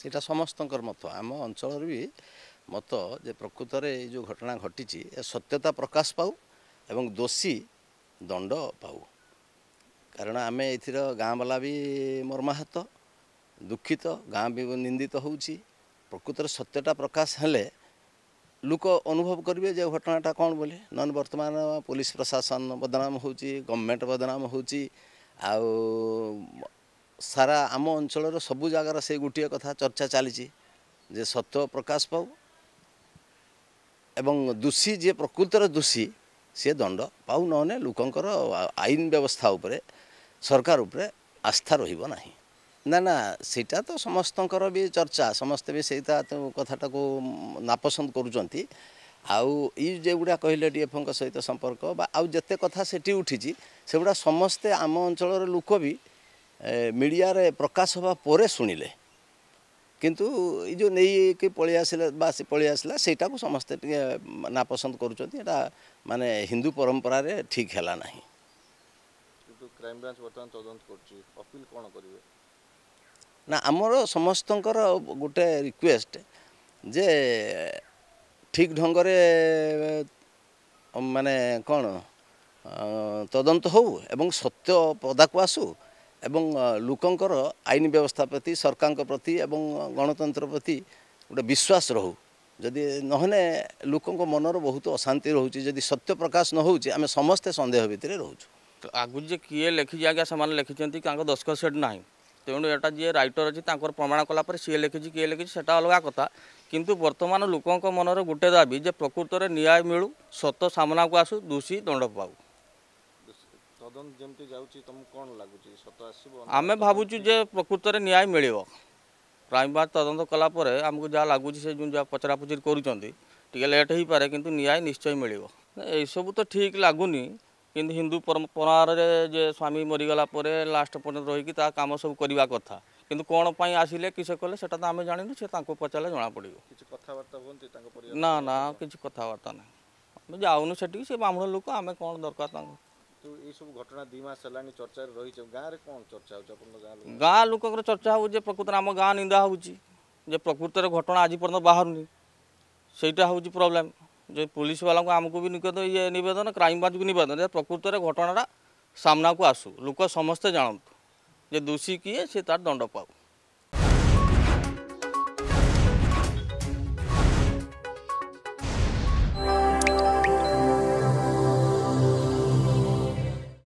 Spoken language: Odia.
ସେଇଟା ସମସ୍ତଙ୍କର ମତ ଆମ ଅଞ୍ଚଳରେ ବି ମତ ଯେ ପ୍ରକୃତରେ ଏଇ ଯେଉଁ ଘଟଣା ଘଟିଛି ଏ ସତ୍ୟତା ପ୍ରକାଶ ପାଉ ଏବଂ ଦୋଷୀ ଦଣ୍ଡ ପାଉ କାରଣ ଆମେ ଏଥିର ଗାଁବାଲା ବି ମର୍ମାହତ ଦୁଃଖିତ ଗାଁ ବି ନିନ୍ଦିତ ହେଉଛି ପ୍ରକୃତରେ ସତ୍ୟତା ପ୍ରକାଶ ହେଲେ ଲୋକ ଅନୁଭବ କରିବେ ଯେ ଘଟଣାଟା କ'ଣ ବୋଲି ନହେଲେ ବର୍ତ୍ତମାନ ପୋଲିସ ପ୍ରଶାସନ ବଦନାମ ହେଉଛି ଗଭର୍ଣ୍ଣମେଣ୍ଟ ବଦନାମ ହେଉଛି ଆଉ ସାରା ଆମ ଅଞ୍ଚଳର ସବୁ ଜାଗାର ସେଇ ଗୋଟିଏ କଥା ଚର୍ଚ୍ଚା ଚାଲିଛି ଯେ ସତ୍ୟ ପ୍ରକାଶ ପାଉ ଏବଂ ଦୋଷୀ ଯିଏ ପ୍ରକୃତର ଦୋଷୀ ସିଏ ଦଣ୍ଡ ପାଉ ନହେଲେ ଲୋକଙ୍କର ଆଇନ ବ୍ୟବସ୍ଥା ଉପରେ ସରକାର ଉପରେ ଆସ୍ଥା ରହିବ ନାହିଁ ନା ନା ସେଇଟା ତ ସମସ୍ତଙ୍କର ବି ଚର୍ଚ୍ଚା ସମସ୍ତେ ବି ସେଇଟା କଥାଟାକୁ ନାପସନ୍ଦ କରୁଛନ୍ତି ଆଉ ଏଇ ଯେଉଁଗୁଡ଼ା କହିଲେ ଡିଏଫ୍ଓଙ୍କ ସହିତ ସମ୍ପର୍କ ବା ଆଉ ଯେତେ କଥା ସେଠି ଉଠିଛି ସେଗୁଡ଼ା ସମସ୍ତେ ଆମ ଅଞ୍ଚଳର ଲୋକ ବି ମିଡ଼ିଆରେ ପ୍ରକାଶ ହେବା ପରେ ଶୁଣିଲେ କିନ୍ତୁ ଏଇ ଯେଉଁ ନେଇକି ପଳେଇ ଆସିଲା ବା ସେ ପଳେଇ ଆସିଲା ସେଇଟାକୁ ସମସ୍ତେ ଟିକେ ନାପସନ୍ଦ କରୁଛନ୍ତି ଏଇଟା ମାନେ ହିନ୍ଦୁ ପରମ୍ପରାରେ ଠିକ୍ ହେଲା ନାହିଁ କ୍ରାଇମବ୍ରାଞ୍ଚ ବର୍ତ୍ତମାନ ତଦନ୍ତ କରୁଛି ଅପିଲ୍ କ'ଣ କରିବେ ନା ଆମର ସମସ୍ତଙ୍କର ଗୋଟେ ରିକ୍ୱେଷ୍ଟ ଯେ ଠିକ୍ ଢଙ୍ଗରେ ମାନେ କ'ଣ ତଦନ୍ତ ହଉ ଏବଂ ସତ୍ୟ ପଦାକୁ ଆସୁ ଏବଂ ଲୋକଙ୍କର ଆଇନ ବ୍ୟବସ୍ଥା ପ୍ରତି ସରକାରଙ୍କ ପ୍ରତି ଏବଂ ଗଣତନ୍ତ୍ର ପ୍ରତି ଗୋଟେ ବିଶ୍ୱାସ ରହୁ ଯଦି ନହେଲେ ଲୋକଙ୍କ ମନରେ ବହୁତ ଅଶାନ୍ତି ରହୁଛି ଯଦି ସତ୍ୟ ପ୍ରକାଶ ନ ହେଉଛି ଆମେ ସମସ୍ତେ ସନ୍ଦେହ ଭିତରେ ରହୁଛୁ ଆଗରୁ ଯେ କିଏ ଲେଖିଛି ଆଜ୍ଞା ସେମାନେ ଲେଖିଛନ୍ତି ତାଙ୍କ ଦସ୍ତଖତ ସେଠି ନାହିଁ ତେଣୁ ଏଇଟା ଯିଏ ରାଇଟର ଅଛି ତାଙ୍କର ପ୍ରମାଣ କଲା ପରେ ସିଏ ଲେଖିଛି କିଏ ଲେଖିଛି ସେଟା ଅଲଗା କଥା କିନ୍ତୁ ବର୍ତ୍ତମାନ ଲୋକଙ୍କ ମନରେ ଗୋଟେ ଦାବି ଯେ ପ୍ରକୃତରେ ନ୍ୟାୟ ମିଳୁ ସତ ସାମ୍ନାକୁ ଆସୁ ଦୋଷୀ ଦଣ୍ଡ ପାଉ आम भाव प्रकृत में न्याय मिल क्राइमब्रांच तदंत कलापर आमको जहाँ लगुच्छी से करेट हो पाए किय निश्चय मिल यू तो ठीक लगुनि कि हिंदू परंपर जे स्वामी मरीगला लास्ट पर्यटन रही कम सब करने कथा कि कौनपाई आसिले किसे कले से आम जानू सी पचारे जमापड़ ना ना कि कथबार्ता ना जाऊन से ब्राह्मण लोक आम कौन दरकार କିନ୍ତୁ ଏଇସବୁ ଘଟଣା ଦୁଇ ମାସ ହେଲାଣି ଚର୍ଚ୍ଚାରେ ରହିଛି ଗାଁରେ କ'ଣ ଚର୍ଚ୍ଚା ହେଉଛି ଆପଣଙ୍କ ଗାଁ ଗାଁ ଲୋକଙ୍କର ଚର୍ଚ୍ଚା ହେଉଛି ଯେ ପ୍ରକୃତରେ ଆମ ଗାଁ ନିନ୍ଦା ହେଉଛି ଯେ ପ୍ରକୃତରେ ଘଟଣା ଆଜି ପର୍ଯ୍ୟନ୍ତ ବାହାରୁନି ସେଇଟା ହେଉଛି ପ୍ରୋବ୍ଲେମ୍ ଯେ ପୋଲିସବାଲାଙ୍କୁ ଆମକୁ ବି ନିକେତନ ଇଏ ନିବେଦନ କ୍ରାଇମବ୍ରାଞ୍ଚକୁ ନିବେଦନ ଯେ ପ୍ରକୃତରେ ଘଟଣାଟା ସାମ୍ନାକୁ ଆସୁ ଲୋକ ସମସ୍ତେ ଜାଣନ୍ତୁ ଯେ ଦୋଷୀ କିଏ ସେ ତାର ଦଣ୍ଡ ପାଉ